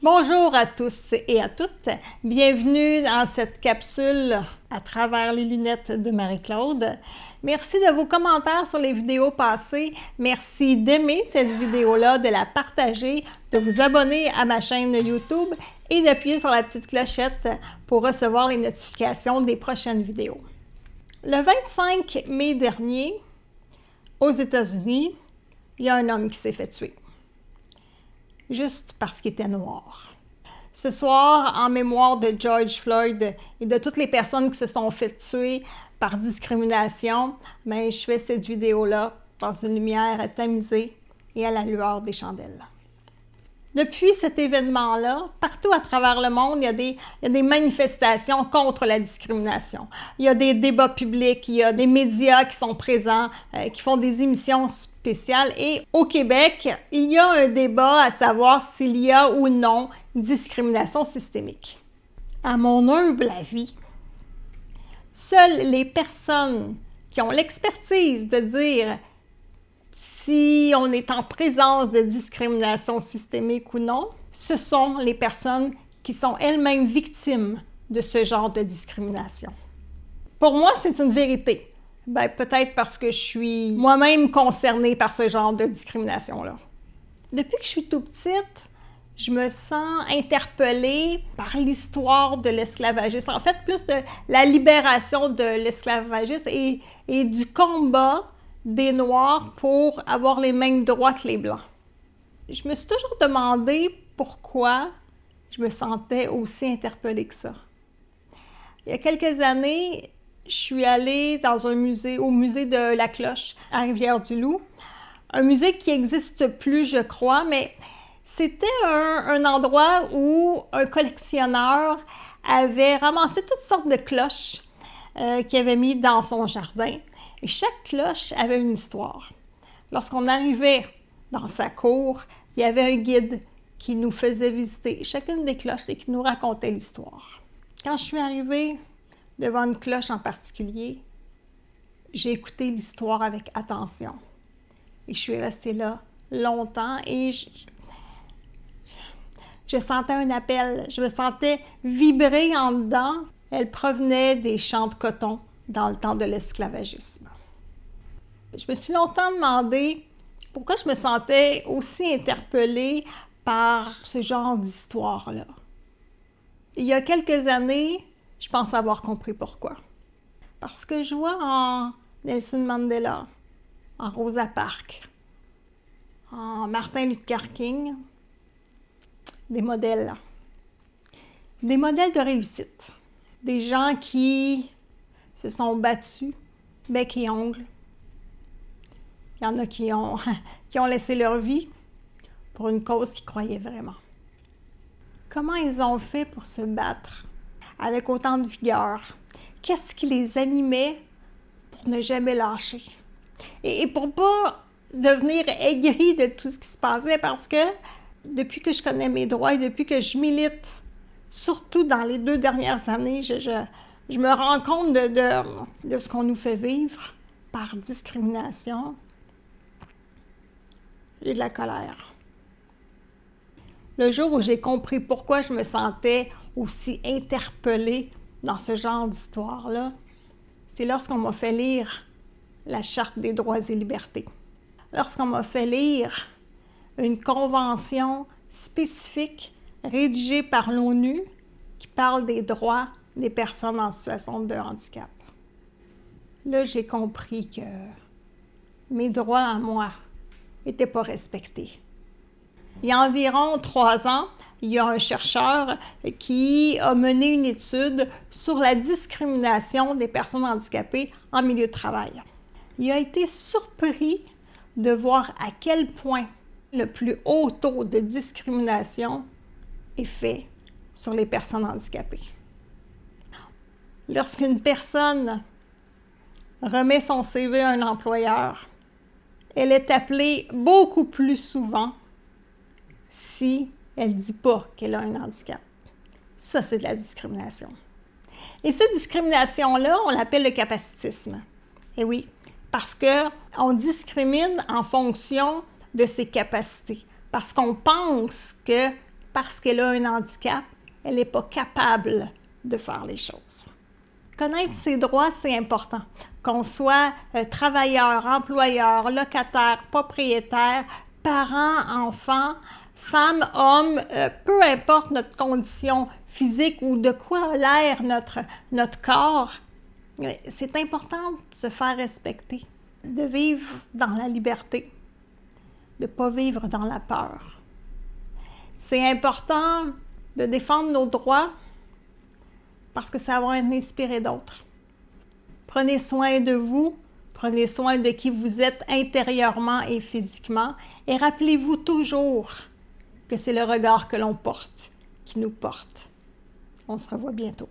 Bonjour à tous et à toutes. Bienvenue dans cette capsule à travers les lunettes de Marie-Claude. Merci de vos commentaires sur les vidéos passées. Merci d'aimer cette vidéo-là, de la partager, de vous abonner à ma chaîne YouTube et d'appuyer sur la petite clochette pour recevoir les notifications des prochaines vidéos. Le 25 mai dernier, aux États-Unis, il y a un homme qui s'est fait tuer juste parce qu'il était noir. Ce soir, en mémoire de George Floyd et de toutes les personnes qui se sont fait tuer par discrimination, ben, je fais cette vidéo-là dans une lumière tamisée et à la lueur des chandelles. Depuis cet événement-là, partout à travers le monde, il y, a des, manifestations contre la discrimination. Il y a des débats publics, il y a des médias qui sont présents, euh, qui font des émissions spéciales. Et au Québec, il y a un débat à savoir s'il y a ou non discrimination systémique. À mon humble avis, seules les personnes qui ont l'expertise de dire si on est en présence de discrimination systémique ou non, ce sont les personnes qui sont elles-mêmes victimes de ce genre de discrimination. Pour moi, c'est une vérité. Ben, peut-être parce que je suis moi-même concernée par ce genre de discrimination-là. Depuis que je suis tout petite, je me sens interpellée par l'histoire de l'esclavagisme. En fait, plus de la libération de l'esclavagisme et, et du combat des Noirs pour avoir les mêmes droits que les Blancs. Je me suis toujours demandé pourquoi je me sentais aussi interpellée que ça. Il y a quelques années, je suis allée dans un musée, au musée de la Cloche à Rivière-du-Loup, un musée qui n'existe plus, je crois, mais c'était un, endroit où un collectionneur avait ramassé toutes sortes de cloches euh, qu'il avait mis dans son jardin. Et chaque cloche avait une histoire. Lorsqu'on arrivait dans sa cour, il y avait un guide qui nous faisait visiter chacune des cloches et qui nous racontait l'histoire. Quand je suis arrivée devant une cloche en particulier, j'ai écouté l'histoire avec attention. Et je suis restée là longtemps et je, je sentais un appel. Je me sentais vibrer en dedans. Elle provenait des champs de coton dans le temps de l'esclavagisme. Je me suis longtemps demandé pourquoi je me sentais aussi interpellée par ce genre d'histoire-là. Il y a quelques années, je pense avoir compris pourquoi. Parce que je vois en Nelson Mandela, en Rosa Parks, en Martin Luther King, des modèles. Des modèles de réussite. Des gens qui se sont battus, bec et ongle. Il y en a qui ont, qui ont laissé leur vie pour une cause qu'ils croyaient vraiment. Comment ils ont fait pour se battre avec autant de vigueur? Qu'est-ce qui les animait pour ne jamais lâcher? Et, pour pour pas devenir aigri de tout ce qui se passait parce que depuis que je connais mes droits et depuis que je milite, surtout dans les deux dernières années, je je me rends compte de, ce qu'on nous fait vivre par discrimination. et de la colère. Le jour où j'ai compris pourquoi je me sentais aussi interpellée dans ce genre d'histoire-là, c'est lorsqu'on m'a fait lire la Charte des droits et libertés. Lorsqu'on m'a fait lire une convention spécifique rédigée par l'ONU qui parle des droits des personnes en situation de handicap. Là, j'ai compris que mes droits à moi n'étaient pas respectés. Il y a environ trois ans, il y a un chercheur qui a mené une étude sur la discrimination des personnes handicapées en milieu de travail. Il a été surpris de voir à quel point le plus haut taux de discrimination est fait sur les personnes handicapées lorsqu'une personne remet son CV à un employeur, elle est appelée beaucoup plus souvent si elle ne dit pas qu'elle a un handicap. Ça, c'est de la discrimination. Et cette discrimination-là, on l'appelle le capacitisme. Et eh oui, parce qu'on discrimine en fonction de ses capacités, parce qu'on pense que parce qu'elle a un handicap, elle n'est pas capable de faire les choses. Connaître ses droits, c'est important. Qu'on soit euh, travailleur, employeur, locataire, propriétaire, parent, enfant, femme, homme, euh, peu importe notre condition physique ou de quoi a l'air notre, notre corps, euh, c'est important de se faire respecter, de vivre dans la liberté, de ne pas vivre dans la peur. C'est important de défendre nos droits parce que ça va en inspirer d'autres. Prenez soin de vous, prenez soin de qui vous êtes intérieurement et physiquement et rappelez-vous toujours que c'est le regard que l'on porte qui nous porte. On se revoit bientôt.